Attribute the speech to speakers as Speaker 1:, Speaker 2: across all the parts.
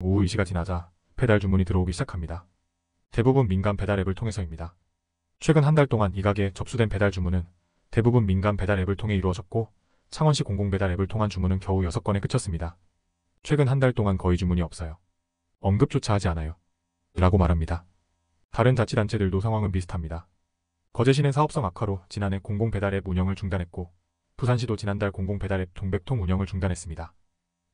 Speaker 1: 오후 2시가 지나자 배달 주문이 들어오기 시작합니다. 대부분 민간 배달 앱을 통해서입니다. 최근 한 달 동안 이 가게에 접수된 배달 주문은 대부분 민간 배달 앱을 통해 이루어졌고 창원시 공공배달 앱을 통한 주문은 겨우 6건에 그쳤습니다. 최근 한 달 동안 거의 주문이 없어요. 언급조차 하지 않아요. 라고 말합니다. 다른 자치단체들도 상황은 비슷합니다. 거제시는 사업성 악화로 지난해 공공배달앱 운영을 중단했고 부산시도 지난달 공공배달앱 동백통 운영을 중단했습니다.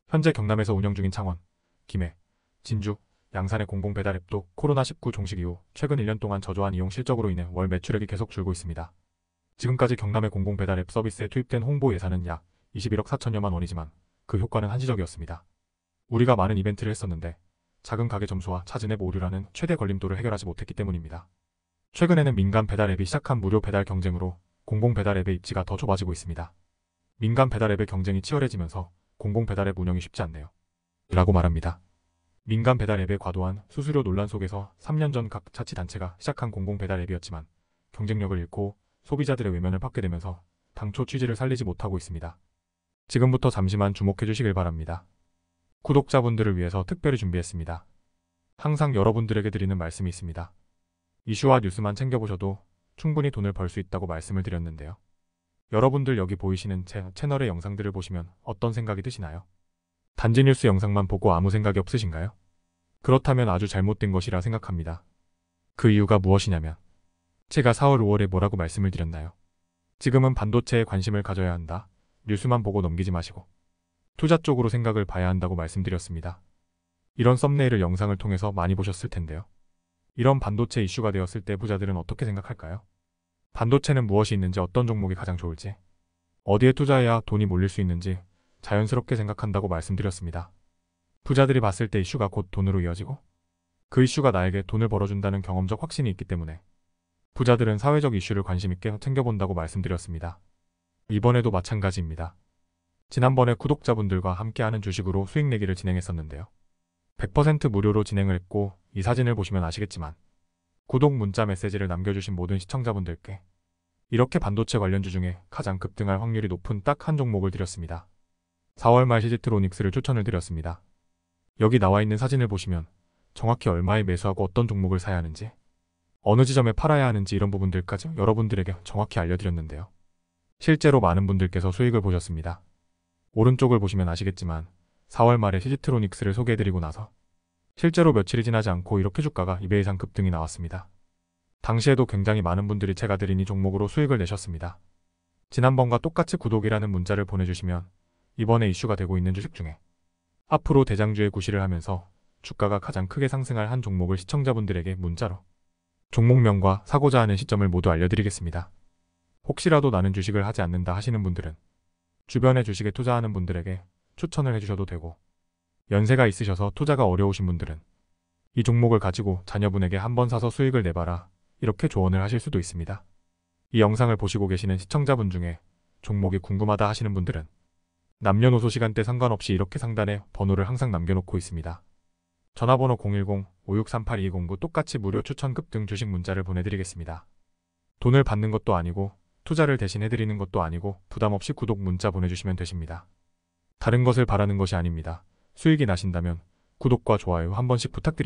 Speaker 1: 현재 경남에서 운영 중인 창원, 김해, 진주, 양산의 공공배달 앱도 코로나19 종식 이후 최근 1년 동안 저조한 이용 실적으로 인해 월 매출액이 계속 줄고 있습니다. 지금까지 경남의 공공배달 앱 서비스에 투입된 홍보 예산은 약 21억 4천여만 원이지만 그 효과는 한시적이었습니다. 우리가 많은 이벤트를 했었는데 작은 가게 점수와 차진앱 오류라는 최대 걸림돌을 해결하지 못했기 때문입니다. 최근에는 민간 배달 앱이 시작한 무료 배달 경쟁으로 공공 배달 앱의 입지가 더 좁아지고 있습니다. 민간 배달 앱의 경쟁이 치열해지면서 공공 배달 앱 운영이 쉽지 않네요.
Speaker 2: 라고 말합니다.
Speaker 1: 민간 배달 앱의 과도한 수수료 논란 속에서 3년 전 각 자치단체가 시작한 공공 배달 앱이었지만 경쟁력을 잃고 소비자들의 외면을 받게 되면서 당초 취지를 살리지 못하고 있습니다. 지금부터 잠시만 주목해 주시길 바랍니다. 구독자분들을 위해서 특별히 준비했습니다. 항상 여러분들에게 드리는 말씀이 있습니다. 이슈와 뉴스만 챙겨보셔도 충분히 돈을 벌 수 있다고 말씀을 드렸는데요. 여러분들 여기 보이시는 제 채널의 영상들을 보시면 어떤 생각이 드시나요? 단지 뉴스 영상만 보고 아무 생각이 없으신가요? 그렇다면 아주 잘못된 것이라 생각합니다. 그 이유가 무엇이냐면 제가 4월 5월에 뭐라고 말씀을 드렸나요? 지금은 반도체에 관심을 가져야 한다. 뉴스만 보고 넘기지 마시고 투자 쪽으로 생각을 봐야 한다고 말씀드렸습니다. 이런 썸네일을 영상을 통해서 많이 보셨을 텐데요. 이런 반도체 이슈가 되었을 때 부자들은 어떻게 생각할까요? 반도체는 무엇이 있는지 어떤 종목이 가장 좋을지 어디에 투자해야 돈이 몰릴 수 있는지 자연스럽게 생각한다고 말씀드렸습니다. 부자들이 봤을 때 이슈가 곧 돈으로 이어지고 그 이슈가 나에게 돈을 벌어준다는 경험적 확신이 있기 때문에 부자들은 사회적 이슈를 관심있게 챙겨본다고 말씀드렸습니다. 이번에도 마찬가지입니다. 지난번에 구독자분들과 함께하는 주식으로 수익 내기를 진행했었는데요. 100% 무료로 진행을 했고 이 사진을 보시면 아시겠지만 구독 문자 메시지를 남겨주신 모든 시청자분들께 이렇게 반도체 관련주 중에 가장 급등할 확률이 높은 딱 한 종목을 드렸습니다. 4월 말 시지트 로닉스를 추천을 드렸습니다. 여기 나와 있는 사진을 보시면 정확히 얼마에 매수하고 어떤 종목을 사야 하는지 어느 지점에 팔아야 하는지 이런 부분들까지 여러분들에게 정확히 알려드렸는데요. 실제로 많은 분들께서 수익을 보셨습니다. 오른쪽을 보시면 아시겠지만 4월 말에 시지트로닉스를 소개해드리고 나서 실제로 며칠이 지나지 않고 이렇게 주가가 2배 이상 급등이 나왔습니다. 당시에도 굉장히 많은 분들이 제가 드린 이 종목으로 수익을 내셨습니다. 지난번과 똑같이 구독이라는 문자를 보내주시면 이번에 이슈가 되고 있는 주식 중에 앞으로 대장주의 구시를 하면서 주가가 가장 크게 상승할 한 종목을 시청자분들에게 문자로 종목명과 사고자 하는 시점을 모두 알려드리겠습니다. 혹시라도 나는 주식을 하지 않는다 하시는 분들은 주변에 주식에 투자하는 분들에게 추천을 해주셔도 되고 연세가 있으셔서 투자가 어려우신 분들은 이 종목을 가지고 자녀분에게 한번 사서 수익을 내봐라 이렇게 조언을 하실 수도 있습니다. 이 영상을 보시고 계시는 시청자분 중에 종목이 궁금하다 하시는 분들은 남녀노소 시간대 상관없이 이렇게 상단에 번호를 항상 남겨놓고 있습니다. 전화번호 010-5638-209 똑같이 무료 추천급 등 주식 문자를 보내드리겠습니다. 돈을 받는 것도 아니고 투자를 대신 해드리는 것도 아니고 부담없이 구독 문자 보내주시면 되십니다. 다른 것을 바라는 것이 아닙니다. 수익이 나신다면 구독과 좋아요 한 번씩 부탁드립니다.